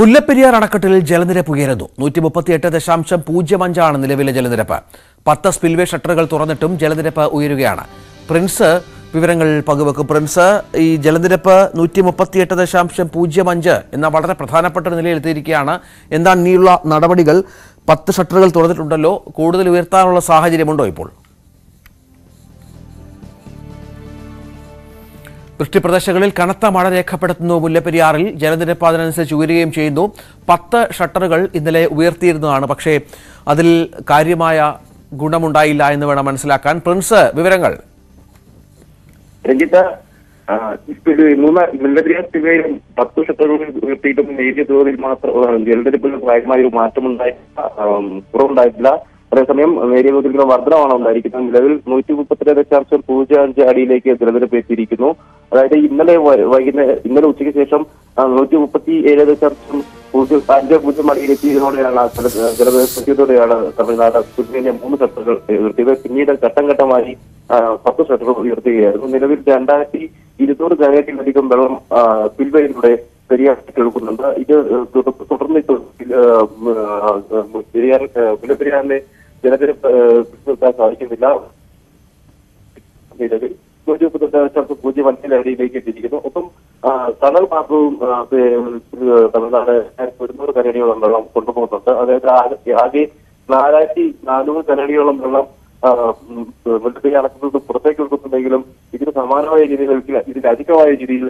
മുല്ലപ്പെരിയാർ അണക്കെട്ടിൽ ജലനിരപ്പ് ഉയരുന്നു നൂറ്റി മുപ്പത്തിയെട്ട് ദശാംശം പൂജ്യം അഞ്ചാണ് നിലവിലെ ജലനിരപ്പ് പത്ത് സ്പിൽവേ ഷട്ടറുകൾ തുറന്നിട്ടും ജലനിരപ്പ് ഉയരുകയാണ് പ്രിൻസ് വിവരങ്ങൾ പങ്കുവെക്കും പ്രിൻസ് ഈ ജലനിരപ്പ് നൂറ്റി മുപ്പത്തിയെട്ട് ദശാംശം പൂജ്യം അഞ്ച് എന്ന വളരെ പ്രധാനപ്പെട്ട നിലയിൽ നിലയിലെത്തിയിരിക്കുകയാണ് എന്താണ് ഇനിയുള്ള നടപടികൾ പത്ത് ഷട്ടറുകൾ തുറന്നിട്ടുണ്ടല്ലോ കൂടുതൽ ഉയർത്താനുള്ള സാഹചര്യമുണ്ടോ ഇപ്പോൾ വൃഷ്ടിപ്രദേശങ്ങളിൽ കനത്ത മഴ രേഖപ്പെടുത്തുന്നു മുല്ലപ്പെരിയാറിൽ ജലനിരപ്പാതിനനുസരിച്ച് ഉയരുകയും ചെയ്യുന്നു പത്ത് ഷട്ടറുകൾ ഇന്നലെ ഉയർത്തിയിരുന്നതാണ് പക്ഷേ അതിൽ കാര്യമായ ഗുണമുണ്ടായില്ല എന്ന് വേണം മനസ്സിലാക്കാൻ പ്രിൻസ് വിവരങ്ങൾ രഞ്ജിത്ത് മൂന്ന് പത്ത് ഷട്ടറുകൾ ഉയർത്തിയിട്ടും നേരിയ തോതിൽ മാത്രം ജലനിരപ്പിൽ കാര്യമായ ഒരു മാറ്റമുണ്ടായിട്ടില്ല കുറവുണ്ടായിട്ടില്ല അതേസമയം നേരിയ തോതിലുള്ള വർധനമാണ് ഉണ്ടായിരിക്കുന്നത് നിലവിൽ നൂറ്റി മുപ്പത്തിരണ്ട് ദശാംശം പൂജ്യം അഞ്ച് അടിയിലേക്ക് ജലനിരപ്പ് എത്തിയിരിക്കുന്നു അതായത് ഇന്നലെ വൈകുന്നേരം ഇന്നലെ ഉച്ചയ്ക്ക് ശേഷം നൂറ്റി മുപ്പത്തി ഏഴ് ദശാംശം പൂജ്യം അഞ്ച് പൂജ്യം അടിയിലെത്തിയതോടെയാണ് ജലനിരപ്പെത്തിയതോടെയാണ് തമിഴ്നാട് പുതുവിന്റെ മൂന്ന് ഷട്ടറുകൾ ഉയർത്തിയത് പിന്നീട് ഘട്ടം ഘട്ടമായി പത്ത് ഷട്ടറുകൾ ഉയർത്തുകയായിരുന്നു നിലവിൽ രണ്ടായിരത്തി ഇരുന്നൂറ് കനേറ്റിലധികം വെള്ളം പിൽവയിലൂടെ പെരിയാറിൽ കേൾക്കുന്നുണ്ട് ഇത് തുടർന്ന് പെരിയാർ മുല്ലപ്പെരിയാറിന്റെ ജനത്തിന് പിടിച്ചുനിർത്താൻ സാധിക്കുന്നില്ല തൊണ്ണൂറ്റി മുപ്പത്തെട്ട് പൂജ്യം അഞ്ചിൽ അടിയിലേക്ക് എത്തിയിരിക്കുന്നു ഒപ്പം തണൽ മാർഗവും തമിഴ്നാട് ഒരുന്നൂറ് കരടിയോളം വെള്ളം കൊണ്ടുപോകുന്നുണ്ട് അതായത് ആകെ നാലായിരത്തി നാനൂറ് കരടിയോളം വെള്ളം മുൻപേ അടക്കുന്നത് പുറത്തേക്ക് കൊടുക്കുന്നുണ്ടെങ്കിലും ഇതിന് സമാനമായ രീതിയിൽ ഇതിന് അധികമായ രീതിയിൽ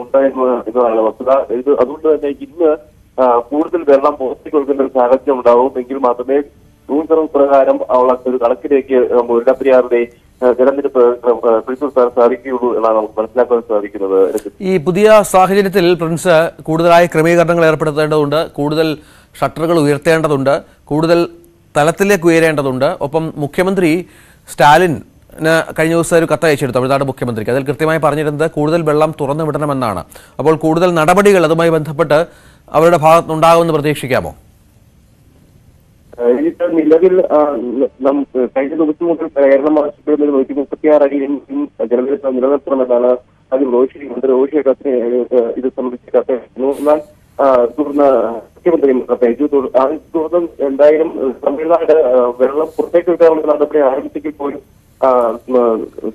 ഉണ്ട് എന്നതാണ് വസ്തുത ഇത് അതുകൊണ്ട് തന്നെ ഇന്ന് കൂടുതൽ വെള്ളം പുറത്തേക്ക് കൊടുക്കുന്ന ഒരു സാഹചര്യം ഉണ്ടാവും എങ്കിൽ മാത്രമേ ജൂൺ സർവ് പ്രകാരം ഉള്ള ഒരു കണക്കിലേക്ക് മുല്ലപ്പെരിയാറിന്റെ എന്നാണ് ഈ പുതിയ സാഹചര്യത്തിൽ പ്രിൻസ് കൂടുതലായ ക്രമീകരണങ്ങൾ ഏർപ്പെടുത്തേണ്ടതുണ്ട് കൂടുതൽ ഷട്ടറുകൾ ഉയർത്തേണ്ടതുണ്ട് കൂടുതൽ തലത്തിലേക്ക് ഉയരേണ്ടതുണ്ട് ഒപ്പം മുഖ്യമന്ത്രി സ്റ്റാലിന് കഴിഞ്ഞ ദിവസം ഒരു കത്തയച്ചെടുത്തു തമിഴ്നാട് മുഖ്യമന്ത്രിക്ക് അതിൽ കൃത്യമായി പറഞ്ഞിരുന്നത് കൂടുതൽ വെള്ളം തുറന്നു വിടണമെന്നാണ് അപ്പോൾ കൂടുതൽ നടപടികൾ അതുമായി ബന്ധപ്പെട്ട് അവരുടെ ഭാഗത്തുനിന്നുണ്ടാകുമെന്ന് പ്രതീക്ഷിക്കാമോ നിലവിൽ കഴിഞ്ഞ ദിവസം മുതൽ കേരളം ആവശ്യപ്പെടുന്ന ഒരു നൂറ്റി മുപ്പത്തിയാറ് അടിയും ജലനിരപ്പ് നിലനിർത്തണമെന്നാണ് അതിൽ റോഷി മന്ത്രി റോഷി കത്ത് ഇത് സംബന്ധിച്ച് കത്ത് എന്നാൽ തുടർന്ന് മുഖ്യമന്ത്രി കത്തയച്ചു എന്തായാലും തമിഴ്നാട് വെള്ളം പുറത്തേക്ക് വിടാനുള്ള നടപടി ആരംഭിച്ചെങ്കിൽ പോലും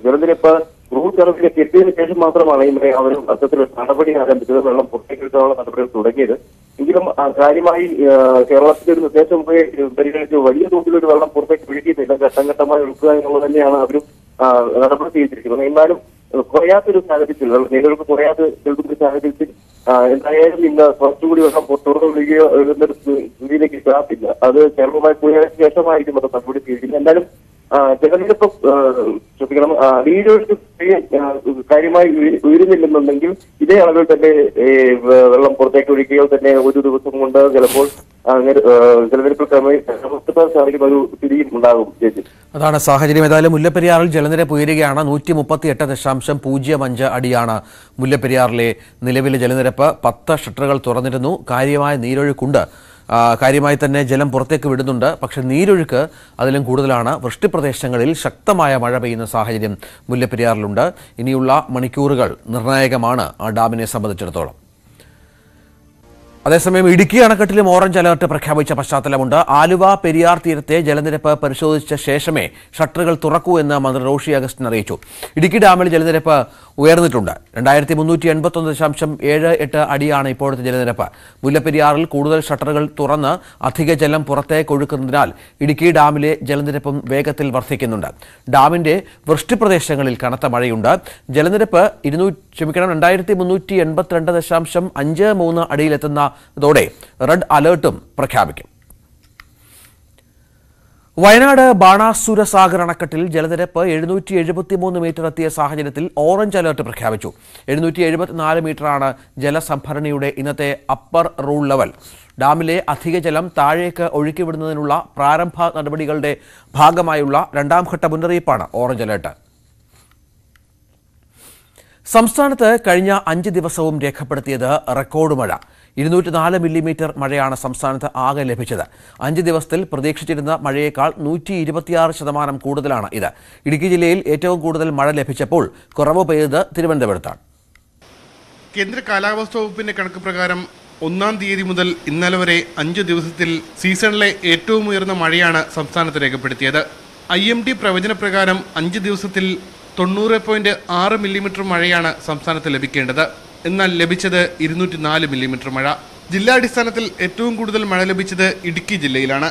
ജലനിരപ്പ് ഗ്രൂപ്പ് ചർച്ചയിലേക്ക് എത്തിയതിനു ശേഷം മാത്രമാണ് ഈ ഇവിടെ അവരും അത്തരത്തിൽ നടപടി ആരംഭിച്ചത് വെള്ളം പുറത്തേക്കെടുക്കാനുള്ള നടപടികൾ തുടങ്ങിയത് എങ്കിലും കാര്യമായി കേരളത്തിന്റെ ഒരു നിർദ്ദേശം പരിഗണിച്ച് വലിയ തോതിൽ ഒരു വെള്ളം പുറത്തേക്ക് പിടിക്കുന്നില്ല ഘട്ടംഘട്ടമായി ഒഴുക്കുക എന്നുള്ളത് തന്നെയാണ് അവരും നടപടി സ്വീകരിച്ചിരിക്കുന്നത് എന്നാലും കുറയാത്തൊരു സാഹചര്യത്തിൽ നിലവിൽ കുറയാത്ത നിൽക്കുന്ന സാഹചര്യത്തിൽ എന്തായാലും ഇന്ന് കുറച്ചുകൂടി വെള്ളം പുറത്തോട്ട് ഒഴുകിയോ എഴുതുന്ന ഒരു സ്ഥിതിയിലേക്ക് എത്താത്തില്ല അത് കേരളവുമായി കൂടിയതിനു ശേഷമായിരിക്കും അത് നടപടി സ്വീകരിക്കുന്നത് എന്തായാലും ജനങ്ങളിപ്പോ ശ്രദ്ധിക്കണം വീടുകൾക്ക് കാര്യമായി ഉയരുന്നില്ലെന്നുണ്ടെങ്കിൽ ഇതേ അളവിൽ തന്നെ വെള്ളം പുറത്തേക്ക് ഒഴിക്കുകയോ തന്നെ ഒരു ദിവസം കൊണ്ട് ചിലപ്പോൾ ജലനിരപ്പ് ക്രമപ്പെടുത്താൻ ഒരു അതാണ് സാഹചര്യം ഏതായാലും മുല്ലപ്പെരിയാറിൽ ജലനിരപ്പ് ഉയരുകയാണ് നൂറ്റി മുപ്പത്തി എട്ട് ദശാംശം പൂജ്യം അഞ്ച് അടിയാണ് മുല്ലപ്പെരിയാറിലെ നിലവിലെ ജലനിരപ്പ് പത്ത് ഷട്ടറുകൾ തുറന്നിരുന്നു കാര്യമായ നീരൊഴുക്കുണ്ട് കാര്യമായി തന്നെ ജലം പുറത്തേക്ക് വിടുന്നുണ്ട് പക്ഷെ നീരൊഴുക്ക് അതിലും കൂടുതലാണ് വൃഷ്ടിപ്രദേശങ്ങളിൽ ശക്തമായ മഴ പെയ്യുന്ന സാഹചര്യം മുല്ലപ്പെരിയാറിലുണ്ട് ഇനിയുള്ള മണിക്കൂറുകൾ നിർണായകമാണ് ആ ഡാമിനെ സംബന്ധിച്ചിടത്തോളം അതേസമയം ഇടുക്കി അണക്കെട്ടിലും ഓറഞ്ച് അലർട്ട് പ്രഖ്യാപിച്ച പശ്ചാത്തലമുണ്ട് ആലുവ പെരിയാർ തീരത്തെ ജലനിരപ്പ് പരിശോധിച്ച ശേഷമേ ഷട്ടറുകൾ തുറക്കൂ എന്ന് മന്ത്രി റോഷി അഗസ്റ്റിൻ അറിയിച്ചു ഇടുക്കി ഡാമിൽ ജലനിരപ്പ് ഉയർന്നിട്ടുണ്ട് രണ്ടായിരത്തി മുന്നൂറ്റി എൺപത്തൊന്ന് ദശാംശം ഏഴ് എട്ട് അടിയാണ് ഇപ്പോഴത്തെ ജലനിരപ്പ് മുല്ലപ്പെരിയാറിൽ കൂടുതൽ ഷട്ടറുകൾ തുറന്ന് അധിക ജലം പുറത്തേക്ക് ഒഴുക്കുന്നതിനാൽ ഇടുക്കി ഡാമിലെ ജലനിരപ്പും വേഗത്തിൽ വർദ്ധിക്കുന്നുണ്ട് ഡാമിന്റെ വൃഷ്ടിപ്രദേശങ്ങളിൽ കനത്ത മഴയുണ്ട് ജലനിരപ്പ് ഇരുന്നൂറ്റി ക്ഷമിക്കണം രണ്ടായിരത്തി മുന്നൂറ്റി എൺപത്തിരണ്ട് ദശാംശം അഞ്ച് മൂന്ന് അടിയിലെത്തുന്ന ഇതോടെ റെഡ് അലേർട്ടും പ്രഖ്യാപിക്കും വയനാട് ബാണാസുര സാഗർ അണക്കെട്ടിൽ ജലനിരപ്പ് എഴുന്നൂറ്റി എഴുപത്തിമൂന്ന് മീറ്റർ എത്തിയ സാഹചര്യത്തിൽ ഓറഞ്ച് അലർട്ട് പ്രഖ്യാപിച്ചു എഴുന്നൂറ്റി എഴുപത്തിനാല് മീറ്ററാണ് ജലസംഭരണിയുടെ ഇന്നത്തെ അപ്പർ റൂൾ ലെവൽ ഡാമിലെ അധിക ജലം താഴേക്ക് ഒഴുക്കിവിടുന്നതിനുള്ള പ്രാരംഭ നടപടികളുടെ ഭാഗമായുള്ള രണ്ടാം ഘട്ട മുന്നറിയിപ്പാണ് ഓറഞ്ച് അലർട്ട് സംസ്ഥാനത്ത് കഴിഞ്ഞ അഞ്ച് ദിവസവും രേഖപ്പെടുത്തിയത് റെക്കോർഡ് മഴ ഇരുന്നൂറ്റി നാല് മില്ലിമീറ്റർ മഴയാണ് സംസ്ഥാനത്ത് ആകെ ലഭിച്ചത് അഞ്ച് ദിവസത്തിൽ പ്രതീക്ഷിച്ചിരുന്ന മഴയേക്കാൾ നൂറ്റി ഇരുപത്തിയാറ് ശതമാനം കൂടുതലാണ് ഇത് ഇടുക്കി ജില്ലയിൽ ഏറ്റവും കൂടുതൽ മഴ ലഭിച്ചപ്പോൾ കുറവ് പെയ്തത് തിരുവനന്തപുരത്താണ് കേന്ദ്ര കാലാവസ്ഥാ വകുപ്പിന്റെ കണക്ക് പ്രകാരം ഒന്നാം തീയതി മുതൽ ഇന്നലെ വരെ അഞ്ച് ദിവസത്തിൽ സീസണിലെ ഏറ്റവും ഉയർന്ന മഴയാണ് സംസ്ഥാനത്ത് രേഖപ്പെടുത്തിയത് ഐ എം ഡി പ്രവചനപ്രകാരം അഞ്ച് ദിവസത്തിൽ തൊണ്ണൂറ് പോയിന്റ് ആറ് മില്ലിമീറ്റർ മഴയാണ് സംസ്ഥാനത്ത് ലഭിക്കേണ്ടത് എന്നാൽ ലഭിച്ചത് ഇരുന്നൂറ്റി നാല് മില്ലിമീറ്റർ മഴ ജില്ലാടിസ്ഥാനത്തിൽ ഏറ്റവും കൂടുതൽ മഴ ലഭിച്ചത് ഇടുക്കി ജില്ലയിലാണ്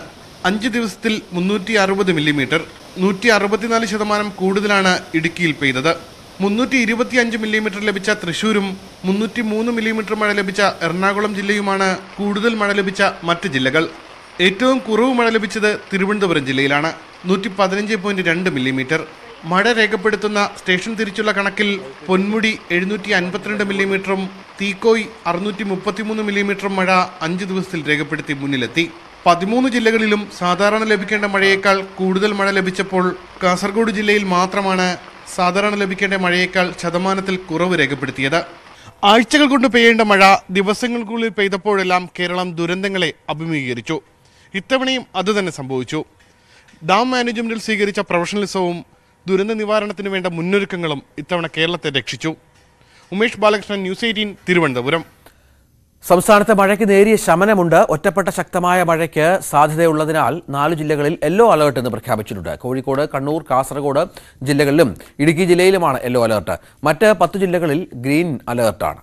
അഞ്ച് ദിവസത്തിൽ മുന്നൂറ്റി അറുപത് മില്ലിമീറ്റർ നൂറ്റി അറുപത്തിനാല് ശതമാനം കൂടുതലാണ് ഇടുക്കിയിൽ പെയ്തത് മുന്നൂറ്റി അഞ്ച് മില്ലിമീറ്റർ ലഭിച്ച തൃശൂരും മുന്നൂറ്റി മൂന്ന് മില്ലിമീറ്റർ മഴ ലഭിച്ച എറണാകുളം ജില്ലയുമാണ് കൂടുതൽ മഴ ലഭിച്ച മറ്റ് ജില്ലകൾ ഏറ്റവും കുറവ് മഴ ലഭിച്ചത് തിരുവനന്തപുരം ജില്ലയിലാണ് നൂറ്റി പതിനഞ്ച് പോയിന്റ് രണ്ട് മില്ലിമീറ്റർ മഴ രേഖപ്പെടുത്തുന്ന സ്റ്റേഷൻ തിരിച്ചുള്ള കണക്കിൽ പൊന്മുടി എഴുന്നൂറ്റി അൻപത്തിരണ്ട് മില്ലിമീറ്ററും തീക്കോയ് അറുന്നൂറ്റി മുപ്പത്തിമൂന്ന് മില്ലിമീറ്ററും മഴ അഞ്ച് ദിവസത്തിൽ രേഖപ്പെടുത്തി മുന്നിലെത്തി പതിമൂന്ന് ജില്ലകളിലും സാധാരണ ലഭിക്കേണ്ട മഴയേക്കാൾ കൂടുതൽ മഴ ലഭിച്ചപ്പോൾ കാസർഗോഡ് ജില്ലയിൽ മാത്രമാണ് സാധാരണ ലഭിക്കേണ്ട മഴയേക്കാൾ ശതമാനത്തിൽ കുറവ് രേഖപ്പെടുത്തിയത് ആഴ്ചകൾ കൊണ്ട് പെയ്യേണ്ട മഴ ദിവസങ്ങൾക്കുള്ളിൽ പെയ്തപ്പോഴെല്ലാം കേരളം ദുരന്തങ്ങളെ അഭിമുഖീകരിച്ചു ഇത്തവണയും അതുതന്നെ സംഭവിച്ചു ഡാം മാനേജ്മെന്റിൽ സ്വീകരിച്ച പ്രൊഫഷണലിസവും ദുരന്ത നിവാരണത്തിന് വേണ്ട മുന്നൊരുക്കങ്ങളും ഇത്തവണ കേരളത്തെ രക്ഷിച്ചു ഉമേഷ് ബാലകൃഷ്ണൻ ന്യൂസ് എയ്റ്റീൻ തിരുവനന്തപുരം സംസ്ഥാനത്ത് മഴയ്ക്ക് നേരിയ ശമനമുണ്ട് ഒറ്റപ്പെട്ട ശക്തമായ മഴയ്ക്ക് സാധ്യതയുള്ളതിനാൽ നാല് ജില്ലകളിൽ യെല്ലോ അലേർട്ട് എന്ന് പ്രഖ്യാപിച്ചിട്ടുണ്ട് കോഴിക്കോട് കണ്ണൂർ കാസർഗോഡ് ജില്ലകളിലും ഇടുക്കി ജില്ലയിലുമാണ് യെല്ലോ അലേർട്ട് മറ്റ് പത്ത് ജില്ലകളിൽ ഗ്രീൻ അലേർട്ടാണ്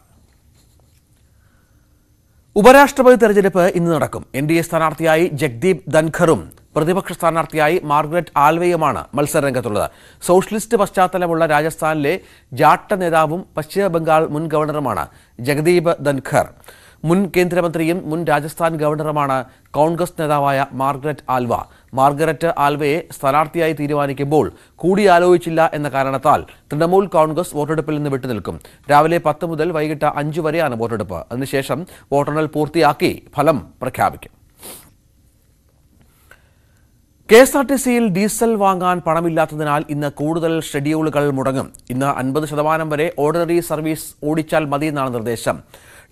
ഉപരാഷ്ട്രപതി തെരഞ്ഞെടുപ്പ് ഇന്ന് നടക്കും എൻ ഡി എ സ്ഥാനാർത്ഥിയായി ജഗ്ദീപ് ധൻഖറും പ്രതിപക്ഷ സ്ഥാനാർത്ഥിയായി മാർഗ്രറ്റ് മത്സര രംഗത്തുള്ളത് സോഷ്യലിസ്റ്റ് പശ്ചാത്തലമുള്ള രാജസ്ഥാനിലെ ജാട്ട നേതാവും പശ്ചിമ ബംഗാൾ മുൻ ഗവർണറുമാണ് ജഗദീപ് ധൻഖർ മുൻ കേന്ദ്രമന്ത്രിയും മുൻ രാജസ്ഥാൻ ഗവർണറുമാണ് കോൺഗ്രസ് നേതാവായ മാർഗ്രറ്റ് ആൽവ മാർഗരറ്റ് ആൽവയെ സ്ഥാനാർത്ഥിയായി തീരുമാനിക്കുമ്പോൾ കൂടിയാലോചിച്ചില്ല എന്ന കാരണത്താൽ തൃണമൂൽ കോൺഗ്രസ് വോട്ടെടുപ്പിൽ നിന്ന് വിട്ടുനിൽക്കും രാവിലെ പത്ത് മുതൽ വൈകിട്ട് അഞ്ചു വരെയാണ് വോട്ടെടുപ്പ് അതിനുശേഷം വോട്ടെണ്ണൽ പൂർത്തിയാക്കി ഫലം പ്രഖ്യാപിക്കും കെ എസ് ആർ ടി സിയിൽ ഡീസൽ വാങ്ങാൻ പണമില്ലാത്തതിനാൽ ഇന്ന് കൂടുതൽ ഷെഡ്യൂളുകൾ മുടങ്ങും ഇന്ന് അൻപത് ശതമാനം വരെ ഓർഡിനറി സർവീസ് ഓടിച്ചാൽ മതിയെന്നാണ് നിർദ്ദേശം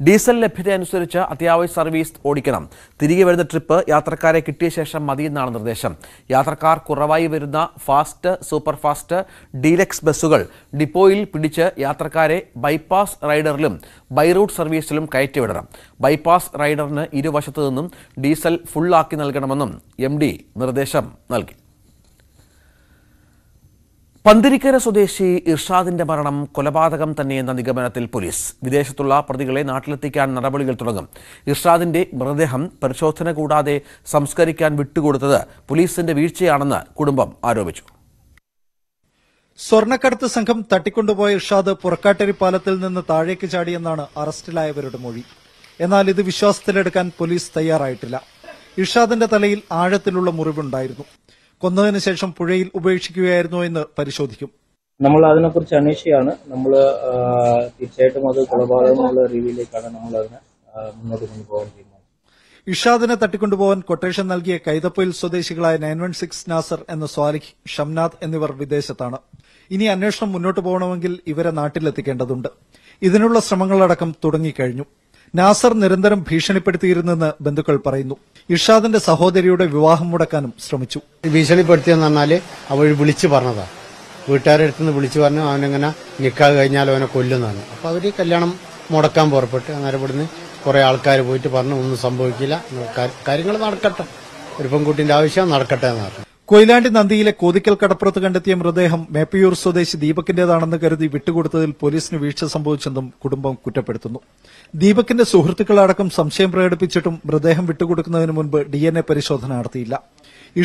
ഡീസൽ ലഭ്യത അനുസരിച്ച് അത്യാവശ്യ സർവീസ് ഓടിക്കണം തിരികെ വരുന്ന ട്രിപ്പ് യാത്രക്കാരെ കിട്ടിയ ശേഷം മതിയെന്നാണ് നിർദ്ദേശം യാത്രക്കാർ കുറവായി വരുന്ന ഫാസ്റ്റ് സൂപ്പർ ഫാസ്റ്റ് ഡീലക്സ് ബസ്സുകൾ ഡിപ്പോയിൽ പിടിച്ച് യാത്രക്കാരെ ബൈപ്പാസ് റൈഡറിലും ബൈറൂട്ട് സർവീസിലും കയറ്റിവിടണം ബൈപ്പാസ് റൈഡറിന് ഇരുവശത്തു നിന്നും ഡീസൽ ഫുള്ളാക്കി നൽകണമെന്നും എം നിർദ്ദേശം നൽകി പന്തിരിക്കര സ്വദേശി ഇർഷാദിന്റെ മരണം കൊലപാതകം തന്നെയെന്ന നിഗമനത്തിൽ പോലീസ് വിദേശത്തുള്ള പ്രതികളെ നാട്ടിലെത്തിക്കാൻ നടപടികൾ തുടങ്ങും ഇർഷാദിന്റെ മൃതദേഹം പരിശോധന കൂടാതെ സംസ്കരിക്കാൻ വിട്ടുകൊടുത്തത് പോലീസിന്റെ വീഴ്ചയാണെന്ന് കുടുംബം ആരോപിച്ചു സ്വർണക്കടത്ത് സംഘം തട്ടിക്കൊണ്ടുപോയ ഇർഷാദ് പുറക്കാട്ടരി പാലത്തിൽ നിന്ന് താഴേക്ക് ചാടിയെന്നാണ് അറസ്റ്റിലായവരുടെ മൊഴി എന്നാൽ ഇത് വിശ്വാസത്തിലെടുക്കാൻ പോലീസ് തയ്യാറായിട്ടില്ല ഇർഷാദിന്റെ തലയിൽ ആഴത്തിലുള്ള മുറിവുണ്ടായിരുന്നു കൊന്നതിന് ശേഷം പുഴയിൽ ഉപേക്ഷിക്കുകയായിരുന്നോ എന്ന് പരിശോധിക്കും നമ്മൾ അതിനെക്കുറിച്ച് അന്വേഷിക്കുകയാണ് നമ്മൾ തീർച്ചയായിട്ടും അത് കൊലപാതകമുള്ള രീതിയിലേക്കാണ് നമ്മൾ അതിനെ മുന്നോട്ട് കൊണ്ടുപോകാൻ തീരുമാനം ഇഷാദിനെ തട്ടിക്കൊണ്ടുപോകാൻ കൊട്ടേഷൻ നൽകിയ കൈതപ്പൊയിൽ സ്വദേശികളായ നയൻ വൺ സിക്സ് നാസർ എന്ന സ്വാലിഖ് ഷംനാഥ് എന്നിവർ വിദേശത്താണ് ഇനി അന്വേഷണം മുന്നോട്ട് പോകണമെങ്കിൽ ഇവരെ നാട്ടിലെത്തിക്കേണ്ടതുണ്ട് ഇതിനുള്ള ശ്രമങ്ങളടക്കം തുടങ്ങിക്കഴിഞ്ഞു നാസർ നിരന്തരം ഭീഷണിപ്പെടുത്തിയിരുന്നെന്ന് ബന്ധുക്കൾ പറയുന്നു ഇഷാദിന്റെ സഹോദരിയുടെ വിവാഹം മുടക്കാനും ശ്രമിച്ചു ഭീഷണിപ്പെടുത്തിയെന്ന് പറഞ്ഞാൽ അവൾ വിളിച്ചു പറഞ്ഞതാ വീട്ടുകാരുടെ അടുത്തുനിന്ന് വിളിച്ചു പറഞ്ഞു അവനങ്ങനെ നിൽക്കാതെ കഴിഞ്ഞാൽ അവനെ കൊല്ലുന്നതാണ് അപ്പോൾ അവര് കല്യാണം മുടക്കാൻ പുറപ്പെട്ട് അങ്ങനെ ഇവിടുന്ന് കുറേ ആൾക്കാർ പോയിട്ട് പറഞ്ഞു ഒന്നും സംഭവിക്കില്ല കാര്യങ്ങൾ നടക്കട്ടെ ഒരു പെൺകുട്ടിന്റെ ആവശ്യം നടക്കട്ടെ എന്ന് പറഞ്ഞു കൊയിലാണ്ടി നന്ദിയിലെ കോതിക്കൽ കടപ്പുറത്ത് കണ്ടെത്തിയ മൃതദേഹം മേപ്പയൂർ സ്വദേശി ദീപക്കിന്റേതാണെന്ന് കരുതി വിട്ടുകൊടുത്തതിൽ പോലീസിന് വീഴ്ച സംഭവിച്ചെന്നും കുടുംബം കുറ്റപ്പെടുത്തുന്നു ദീപക്കിന്റെ സുഹൃത്തുക്കളടക്കം സംശയം പ്രകടിപ്പിച്ചിട്ടും മൃതദേഹം വിട്ടുകൊടുക്കുന്നതിന് മുൻപ് ഡിഎൻഎ പരിശോധന നടത്തിയില്ല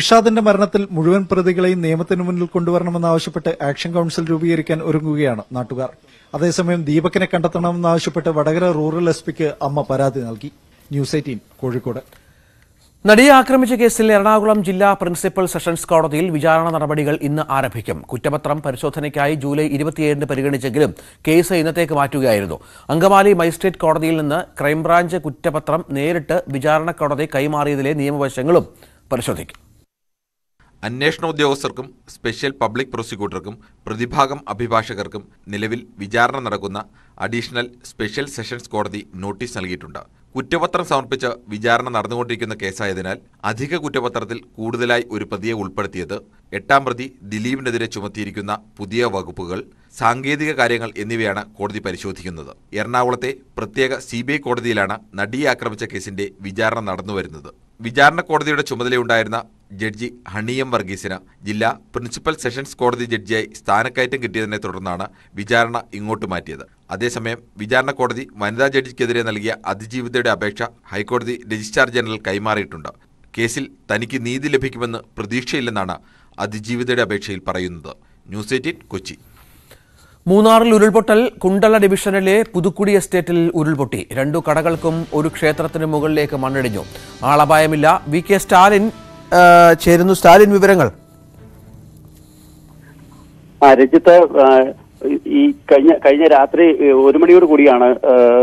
ഇഷാദിന്റെ മരണത്തിൽ മുഴുവൻ പ്രതികളെയും നിയമത്തിന് മുന്നിൽ കൊണ്ടുവരണമെന്നാവശ്യപ്പെട്ട് ആക്ഷൻ കൌൺസിൽ രൂപീകരിക്കാൻ ഒരുങ്ങുകയാണ് നാട്ടുകാർ അതേസമയം ദീപക്കിനെ കണ്ടെത്തണമെന്നാവശ്യപ്പെട്ട് വടകര റൂറൽ എസ് പിക്ക് അമ്മ പരാതി നൽകി ന്യൂസ് എയ്റ്റീൻ കോഴിക്കോട് നടിയെ ആക്രമിച്ച കേസിൽ എറണാകുളം ജില്ലാ പ്രിൻസിപ്പൽ സെഷൻസ് കോടതിയിൽ വിചാരണ നടപടികൾ ഇന്ന് ആരംഭിക്കും കുറ്റപത്രം പരിശോധനയ്ക്കായി ജൂലൈ ഇരുപത്തിയേഴിന് പരിഗണിച്ചെങ്കിലും കേസ് ഇന്നത്തേക്ക് മാറ്റുകയായിരുന്നു അങ്കമാലി മജിസ്ട്രേറ്റ് കോടതിയിൽ നിന്ന് ക്രൈംബ്രാഞ്ച് കുറ്റപത്രം നേരിട്ട് വിചാരണ കോടതി കൈമാറിയതിലെ നിയമവശങ്ങളും പരിശോധിക്കും അന്വേഷണ ഉദ്യോഗസ്ഥർക്കും സ്പെഷ്യൽ പബ്ലിക് പ്രോസിക്യൂട്ടർക്കും പ്രതിഭാഗം അഭിഭാഷകർക്കും നിലവിൽ വിചാരണ നടക്കുന്ന അഡീഷണൽ സ്പെഷ്യൽ സെഷൻസ് കോടതി നോട്ടീസ് നൽകിയിട്ടുണ്ട് കുറ്റപത്രം സമർപ്പിച്ച വിചാരണ നടന്നുകൊണ്ടിരിക്കുന്ന കേസായതിനാൽ അധിക കുറ്റപത്രത്തിൽ കൂടുതലായി ഒരു പ്രതിയെ ഉൾപ്പെടുത്തിയത് എട്ടാം പ്രതി ദിലീപിനെതിരെ ചുമത്തിയിരിക്കുന്ന പുതിയ വകുപ്പുകൾ സാങ്കേതിക കാര്യങ്ങൾ എന്നിവയാണ് കോടതി പരിശോധിക്കുന്നത് എറണാകുളത്തെ പ്രത്യേക സി കോടതിയിലാണ് നടിയെ ആക്രമിച്ച കേസിന്റെ വിചാരണ നടന്നുവരുന്നത് വിചാരണ കോടതിയുടെ ചുമതലയുണ്ടായിരുന്ന ജഡ്ജി ഹണിയം വർഗീസിന് ജില്ലാ പ്രിൻസിപ്പൽ സെഷൻസ് കോടതി ജഡ്ജിയായി സ്ഥാനക്കയറ്റം കിട്ടിയതിനെ തുടർന്നാണ് വിചാരണ ഇങ്ങോട്ട് മാറ്റിയത് അതേസമയം വിചാരണ കോടതി വനിതാ ജഡ്ജിക്കെതിരെ നൽകിയ അതിജീവിതയുടെ അപേക്ഷ ഹൈക്കോടതി രജിസ്ട്രാർ ജനറൽ കൈമാറിയിട്ടുണ്ട് കേസിൽ തനിക്ക് നീതി ലഭിക്കുമെന്ന് പ്രതീക്ഷയില്ലെന്നാണ് അതിജീവിതയുടെ അപേക്ഷയിൽ പറയുന്നത് ന്യൂസ് എയ്റ്റീൻ കൊച്ചി മൂന്നാറിൽ ഉരുൾപൊട്ടൽ കുണ്ടള ഡിവിഷനിലെ പുതുക്കുടി എസ്റ്റേറ്റിൽ ഉരുൾപൊട്ടി രണ്ടു കടകൾക്കും ഒരു ക്ഷേത്രത്തിന് മുകളിലേക്ക് മണ്ണിടിഞ്ഞു ആളപായമില്ല വി കെ സ്റ്റാലിൻ ചേരുന്നു സ്റ്റാലിൻ വിവരങ്ങൾ രജിത്ത് ഈ കഴിഞ്ഞ കഴിഞ്ഞ രാത്രി ഒരു മണിയോട് കൂടിയാണ്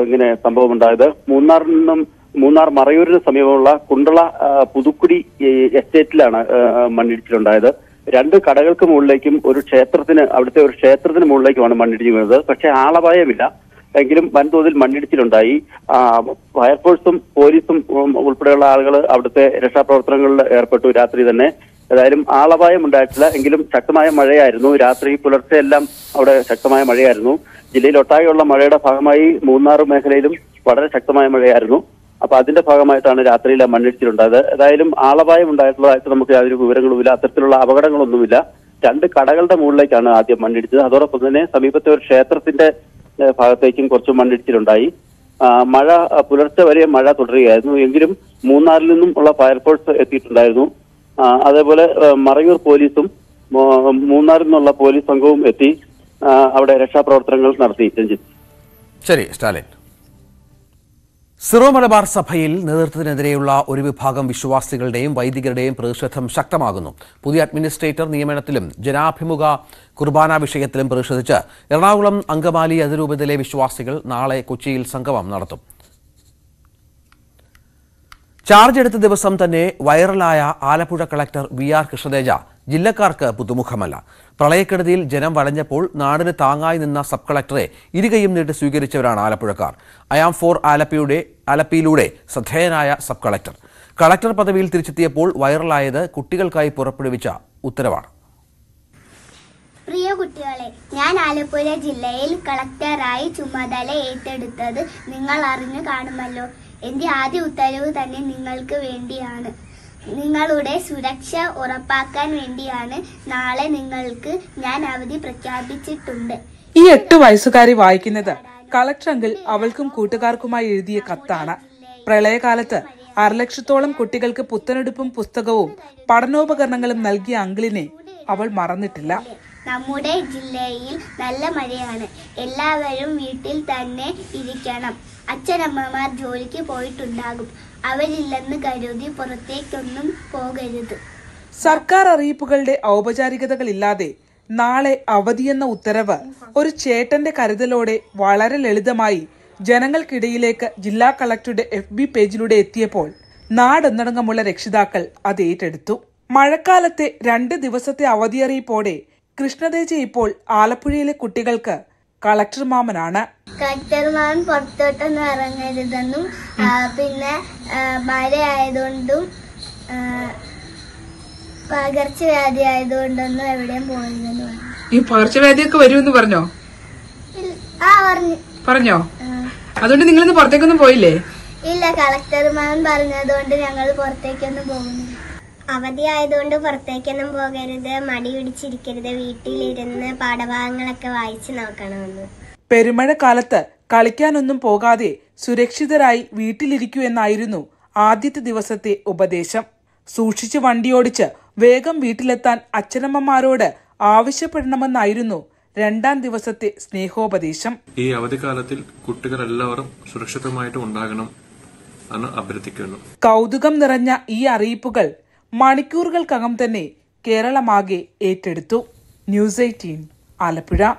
ഇങ്ങനെ സംഭവം ഉണ്ടായത് മൂന്നാറിൽ നിന്നും മൂന്നാർ മറയൂരിന് സമീപമുള്ള കുണ്ടള പുതുക്കുടി എസ്റ്റേറ്റിലാണ് മണ്ണിടിച്ചിലുണ്ടായത് രണ്ട് കടകൾക്ക് മുകളിലേക്കും ഒരു ക്ഷേത്രത്തിന് അവിടുത്തെ ഒരു ക്ഷേത്രത്തിന് മുകളിലേക്കുമാണ് മണ്ണിടിച്ച് വീണത് പക്ഷേ ആളപായമില്ല എങ്കിലും വൻതോതിൽ മണ്ണിടിച്ചിലുണ്ടായി ഫയർഫോഴ്സും പോലീസും ഉൾപ്പെടെയുള്ള ആളുകൾ അവിടുത്തെ രക്ഷാപ്രവർത്തനങ്ങളിൽ ഏർപ്പെട്ടു രാത്രി തന്നെ ഏതായാലും ആളപായം ഉണ്ടായിട്ടില്ല എങ്കിലും ശക്തമായ മഴയായിരുന്നു രാത്രി പുലർച്ചെ എല്ലാം അവിടെ ശക്തമായ മഴയായിരുന്നു ജില്ലയിൽ ഒട്ടാകെയുള്ള മഴയുടെ ഭാഗമായി മൂന്നാർ മേഖലയിലും വളരെ ശക്തമായ മഴയായിരുന്നു അപ്പൊ അതിന്റെ ഭാഗമായിട്ടാണ് രാത്രിയിലെ മണ്ണിടിച്ചിലുണ്ടായത് ഏതായാലും ആളപായം ഉണ്ടായിട്ടുള്ളതായിട്ട് നമുക്ക് യാതൊരു വിവരങ്ങളുമില്ല അത്തരത്തിലുള്ള അപകടങ്ങളൊന്നുമില്ല രണ്ട് കടകളുടെ മുകളിലേക്കാണ് ആദ്യം മണ്ണിടിച്ചത് അതോടൊപ്പം തന്നെ സമീപത്തെ ഒരു ക്ഷേത്രത്തിന്റെ ഭാഗത്തേക്കും കുറച്ച് മണ്ണിടിച്ചിലുണ്ടായി മഴ പുലർച്ചെ വരെ മഴ തുടരുകയായിരുന്നു എങ്കിലും മൂന്നാറിൽ നിന്നും ഉള്ള ഫയർഫോഴ്സ് എത്തിയിട്ടുണ്ടായിരുന്നു അതേപോലെ മറയൂർ പോലീസും മൂന്നാറിൽ നിന്നുള്ള പോലീസ് സംഘവും എത്തി അവിടെ രക്ഷാപ്രവർത്തനങ്ങൾ നടത്തി രഞ്ജിത് ശരി സ്റ്റാലിൻ സിറോ മലബാർ സഭയിൽ നേതൃത്വത്തിനെതിരെയുള്ള ഒരു വിഭാഗം വിശ്വാസികളുടെയും വൈദികരുടെയും പ്രതിഷേധം ശക്തമാകുന്നു പുതിയ അഡ്മിനിസ്ട്രേറ്റർ നിയമനത്തിലും ജനാഭിമുഖ കുർബാന വിഷയത്തിലും പ്രതിഷേധിച്ച് എറണാകുളം അങ്കമാലി അതിരൂപതയിലെ വിശ്വാസികൾ നാളെ കൊച്ചിയിൽ സംഗമം നടത്തും ചാർജ് എടുത്ത ദിവസം തന്നെ വൈറലായ Alappuzha collector V R Krishnateja ജില്ലക്കാർക്ക് പുതുമുഖമല്ല പ്രളയക്കെടുതിയിൽ ജനം വളഞ്ഞപ്പോൾ നാടിന് താങ്ങായി നിന്ന സബ് കളക്ടറെ ഇരുകയും നീട്ടി സ്വീകരിച്ചവരാണ് ആലപ്പുഴക്കാർ അയാം ഫോർ ആലപ്പിയുടെ ആലപ്പിയിലൂടെ ശ്രദ്ധേയനായ സബ് കളക്ടർ കളക്ടർ പദവിയിൽ തിരിച്ചെത്തിയപ്പോൾ വൈറലായത് കുട്ടികൾക്കായി പുറപ്പെടുവിച്ച ഉത്തരവാണ് പ്രിയ കുട്ടികളെ ഞാൻ ആലപ്പുഴ ജില്ലയിൽ കളക്ടറായി ചുമതല ഏറ്റെടുത്തത് നിങ്ങൾ അറിഞ്ഞു കാണുമല്ലോ എന്റെ ആദ്യ ഉത്തരവ് തന്നെ നിങ്ങൾക്ക് വേണ്ടിയാണ് നിങ്ങളുടെ സുരക്ഷ ഉറപ്പാക്കാൻ വേണ്ടിയാണ് നാളെ നിങ്ങൾക്ക് ഞാൻ അവധി പ്രഖ്യാപിച്ചിട്ടുണ്ട് ഈ എട്ട് വയസ്സുകാരി വായിക്കുന്നത് കളക്ടർ അങ്കിൾ അവൾക്കും കൂട്ടുകാർക്കുമായി എഴുതിയ കത്താണ് പ്രളയകാലത്ത് അരലക്ഷത്തോളം കുട്ടികൾക്ക് പുത്തനെടുപ്പും പുസ്തകവും പഠനോപകരണങ്ങളും നൽകിയ അങ്കിളിനെ അവൾ മറന്നിട്ടില്ല നമ്മുടെ ജില്ലയിൽ നല്ല മഴയാണ് എല്ലാവരും വീട്ടിൽ തന്നെ ഇരിക്കണം അച്ഛനമ്മമാർ ജോലിക്ക് പോയിട്ടുണ്ടാകും അവരില്ലെന്ന് കരുതി പുറത്തേക്കൊന്നും പോകരുത് സർക്കാർ അറിയിപ്പുകളുടെ ഔപചാരികതകളില്ലാതെ നാളെ അവധിയെന്ന ഉത്തരവ് ഒരു ചേട്ടന്റെ കരുതലോടെ വളരെ ലളിതമായി ജനങ്ങൾക്കിടയിലേക്ക് ജില്ലാ കളക്ടറുടെ എഫ് ബി പേജിലൂടെ എത്തിയപ്പോൾ നാടൊന്നടങ്കമുള്ള രക്ഷിതാക്കൾ അത് ഏറ്റെടുത്തു മഴക്കാലത്തെ രണ്ട് ദിവസത്തെ അവധിയറിയിപ്പോടെ കൃഷ്ണതേജ ഇപ്പോൾ ആലപ്പുഴയിലെ കുട്ടികൾക്ക് കളക്ടർ മാമനാണ് കളക്ടർ മാമൻ പുറത്തോട്ടൊന്നും ഇറങ്ങരുതെന്നും പിന്നെ മഴ ആയതുകൊണ്ടും പകർച്ചവ്യാധി ആയതുകൊണ്ടൊന്നും എവിടെയും പോയില്ലെന്ന് ഈ പകർച്ചവ്യാധിയൊക്കെ വരുമെന്ന് പറഞ്ഞോ ആ പറഞ്ഞു പറഞ്ഞോ അതുകൊണ്ട് നിങ്ങളിന്ന് പുറത്തേക്കൊന്നും പോയില്ലേ ഇല്ല കളക്ടർമാൻ പറഞ്ഞതുകൊണ്ട് ഞങ്ങൾ പുറത്തേക്കൊന്നും പോകുന്നു അവധി ആയതുകൊണ്ട് പുറത്തേക്കൊന്നും പോകരുത് മടി പിടിച്ചിരിക്കരുത് വീട്ടിലിരുന്ന് പാഠഭാഗങ്ങളൊക്കെ വായിച്ച് നോക്കണമെന്ന് പെരുമഴക്കാലത്ത് കളിക്കാനൊന്നും പോകാതെ സുരക്ഷിതരായി വീട്ടിലിരിക്കൂ എന്നായിരുന്നു ആദ്യത്തെ ദിവസത്തെ ഉപദേശം സൂക്ഷിച്ച് വണ്ടിയോടിച്ച് വേഗം വീട്ടിലെത്താൻ അച്ഛനമ്മമാരോട് ആവശ്യപ്പെടണമെന്നായിരുന്നു രണ്ടാം ദിവസത്തെ സ്നേഹോപദേശം ഈ അവധിക്കാലത്തിൽ കുട്ടികൾ എല്ലാവരും സുരക്ഷിതമായിട്ട് ഉണ്ടാകണം എന്ന് അഭ്യർത്ഥിക്കുന്നു കൗതുകം നിറഞ്ഞ ഈ അറിയിപ്പുകൾ മണിക്കൂറുകൾക്കകം തന്നെ കേരളമാകെ ഏറ്റെടുത്തു ന്യൂസ് എയ്റ്റീൻ ആലപ്പുഴ